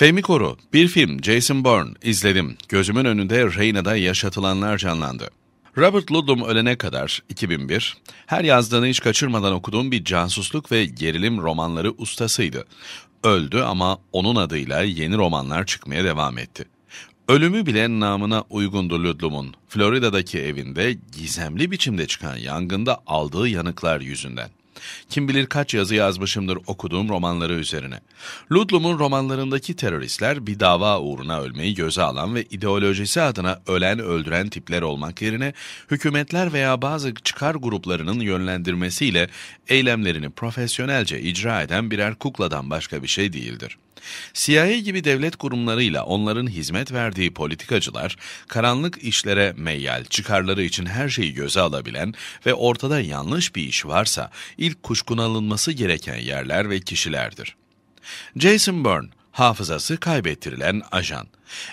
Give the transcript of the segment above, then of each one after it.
Femi Koru, bir film Jason Bourne izledim. Gözümün önünde Reyna'da yaşatılanlar canlandı. Robert Ludlum ölene kadar 2001, her yazdığını hiç kaçırmadan okuduğum bir casusluk ve gerilim romanları ustasıydı. Öldü ama onun adıyla yeni romanlar çıkmaya devam etti. Ölümü bile namına uygundu Ludlum'un. Florida'daki evinde gizemli biçimde çıkan yangında aldığı yanıklar yüzünden. Kim bilir kaç yazı yazmışımdır okuduğum romanları üzerine. Ludlum'un romanlarındaki teröristler bir dava uğruna ölmeyi göze alan ve ideolojisi adına ölen öldüren tipler olmak yerine hükümetler veya bazı çıkar gruplarının yönlendirmesiyle eylemlerini profesyonelce icra eden birer kukladan başka bir şey değildir. CIA gibi devlet kurumlarıyla onların hizmet verdiği politikacılar, karanlık işlere meyyal, çıkarları için her şeyi göze alabilen ve ortada yanlış bir iş varsa, ilk kuşkun alınması gereken yerler ve kişilerdir. Jason Bourne, hafızası kaybettirilen ajan.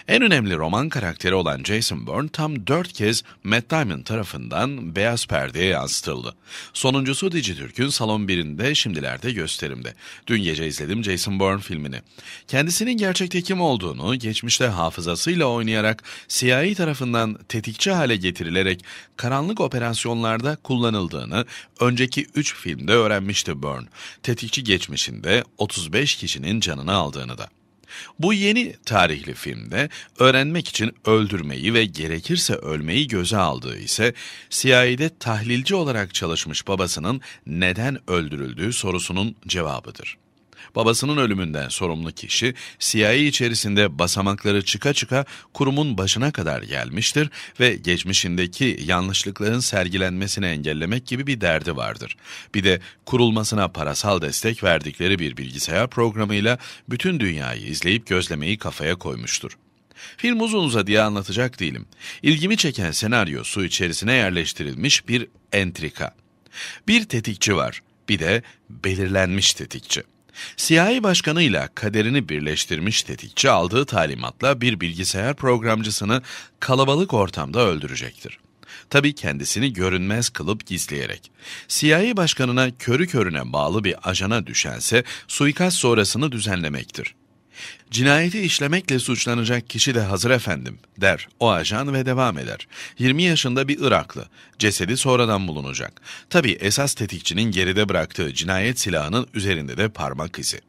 En önemli roman karakteri olan Jason Bourne tam dört kez Matt Damon tarafından beyaz perdeye yansıtıldı. Sonuncusu Dijitürk'ün Salon birinde şimdilerde gösterimde. Dün gece izledim Jason Bourne filmini. Kendisinin gerçekte kim olduğunu geçmişte hafızasıyla oynayarak siyahi tarafından tetikçi hale getirilerek karanlık operasyonlarda kullanıldığını önceki üç filmde öğrenmişti Bourne. Tetikçi geçmişinde 35 kişinin canını aldığını da. Bu yeni tarihli filmde öğrenmek için öldürmeyi ve gerekirse ölmeyi göze aldığı ise CIA'de tahlilci olarak çalışmış babasının neden öldürüldüğü sorusunun cevabıdır. Babasının ölümünden sorumlu kişi CIA içerisinde basamakları çıka çıka kurumun başına kadar gelmiştir ve geçmişindeki yanlışlıkların sergilenmesini engellemek gibi bir derdi vardır. Bir de kurulmasına parasal destek verdikleri bir bilgisayar programıyla bütün dünyayı izleyip gözlemeyi kafaya koymuştur. Film uzun uzadıya anlatacak değilim. İlgimi çeken senaryosu içerisine yerleştirilmiş bir entrika. Bir tetikçi var, bir de belirlenmiş tetikçi. CIA başkanıyla kaderini birleştirmiş tetikçi aldığı talimatla bir bilgisayar programcısını kalabalık ortamda öldürecektir. Tabii kendisini görünmez kılıp gizleyerek. CIA başkanına körü körüne bağlı bir ajana düşense suikast sonrasını düzenlemektir. Cinayeti işlemekle suçlanacak kişi de hazır efendim, der o ajan ve devam eder. 20 yaşında bir Iraklı, cesedi sonradan bulunacak. Tabi esas tetikçinin geride bıraktığı cinayet silahının üzerinde de parmak izi.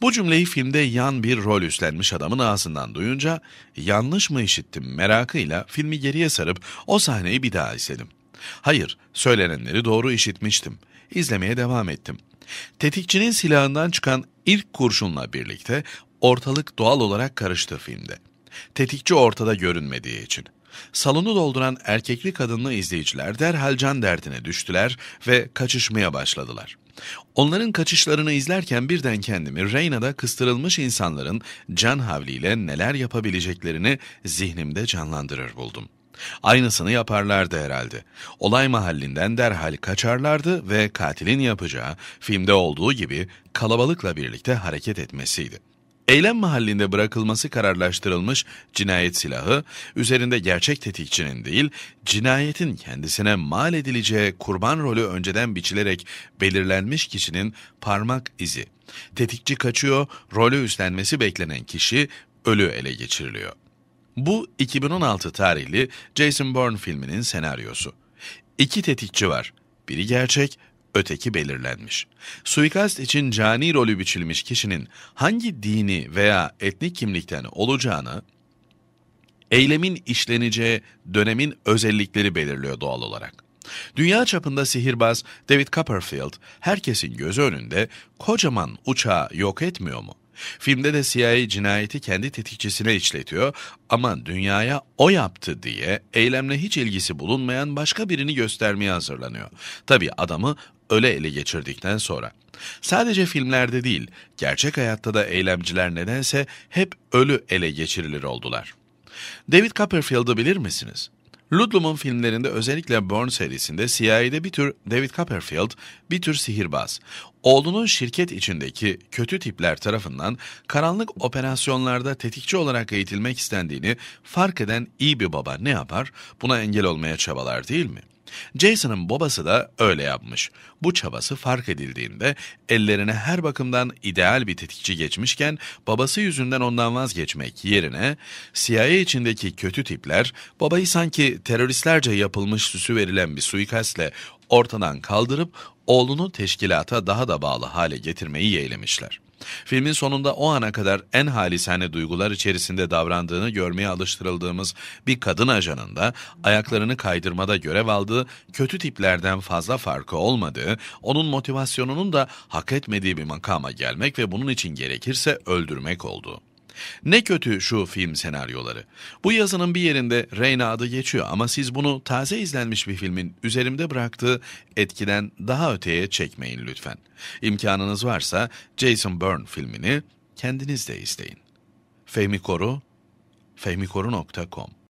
Bu cümleyi filmde yan bir rol üstlenmiş adamın ağzından duyunca yanlış mı işittim merakıyla filmi geriye sarıp o sahneyi bir daha izledim. Hayır, söylenenleri doğru işitmiştim. İzlemeye devam ettim. Tetikçinin silahından çıkan ilk kurşunla birlikte Ortalık doğal olarak karıştı filmde. Tetikçi ortada görünmediği için. Salonu dolduran erkekli kadınlı izleyiciler derhal can derdine düştüler ve kaçışmaya başladılar. Onların kaçışlarını izlerken birden kendimi Reyna'da kıstırılmış insanların can havliyle neler yapabileceklerini zihnimde canlandırır buldum. Aynısını yaparlardı herhalde. Olay mahallinden derhal kaçarlardı ve katilin yapacağı filmde olduğu gibi kalabalıkla birlikte hareket etmesiydi. Eylem mahallinde bırakılması kararlaştırılmış cinayet silahı, üzerinde gerçek tetikçinin değil, cinayetin kendisine mal edileceği kurban rolü önceden biçilerek belirlenmiş kişinin parmak izi. Tetikçi kaçıyor, rolü üstlenmesi beklenen kişi ölü ele geçiriliyor. Bu 2016 tarihli Jason Bourne filminin senaryosu. İki tetikçi var. Biri gerçek, öteki belirlenmiş. Suikast için cani rolü biçilmiş kişinin hangi dini veya etnik kimlikten olacağını, eylemin işleneceği dönemin özellikleri belirliyor doğal olarak. Dünya çapında sihirbaz David Copperfield herkesin gözü önünde kocaman uçağı yok etmiyor mu? Filmde de CIA cinayeti kendi tetikçisine işletiyor ama dünyaya o yaptı diye eylemle hiç ilgisi bulunmayan başka birini göstermeye hazırlanıyor. Tabi adamı öyle ele geçirdikten sonra. Sadece filmlerde değil, gerçek hayatta da eylemciler nedense hep ölü ele geçirilir oldular. David Copperfield'ı bilir misiniz? Ludlum'un filmlerinde özellikle Bourne serisinde CIA'de bir tür David Copperfield, bir tür sihirbaz. Oğlunun şirket içindeki kötü tipler tarafından karanlık operasyonlarda tetikçi olarak eğitilmek istendiğini fark eden iyi bir baba ne yapar? Buna engel olmaya çabalar değil mi?'' Jason'ın babası da öyle yapmış. Bu çabası fark edildiğinde ellerine her bakımdan ideal bir tetikçi geçmişken babası yüzünden ondan vazgeçmek yerine CIA içindeki kötü tipler babayı sanki teröristlerce yapılmış süsü verilen bir suikastle ortadan kaldırıp oğlunu teşkilata daha da bağlı hale getirmeyi yeğlemişler. Filmin sonunda o ana kadar en halisane duygular içerisinde davrandığını görmeye alıştırıldığımız bir kadın ajanın da ayaklarını kaydırmada görev aldığı kötü tiplerden fazla farkı olmadığı, onun motivasyonunun da hak etmediği bir makama gelmek ve bunun için gerekirse öldürmek oldu. Ne kötü şu film senaryoları. Bu yazının bir yerinde Reyna adı geçiyor ama siz bunu taze izlenmiş bir filmin üzerimde bıraktığı etkiden daha öteye çekmeyin lütfen. İmkanınız varsa Jason Bourne filmini kendiniz de isteyin. Fehmi Koru, fehmikoru.com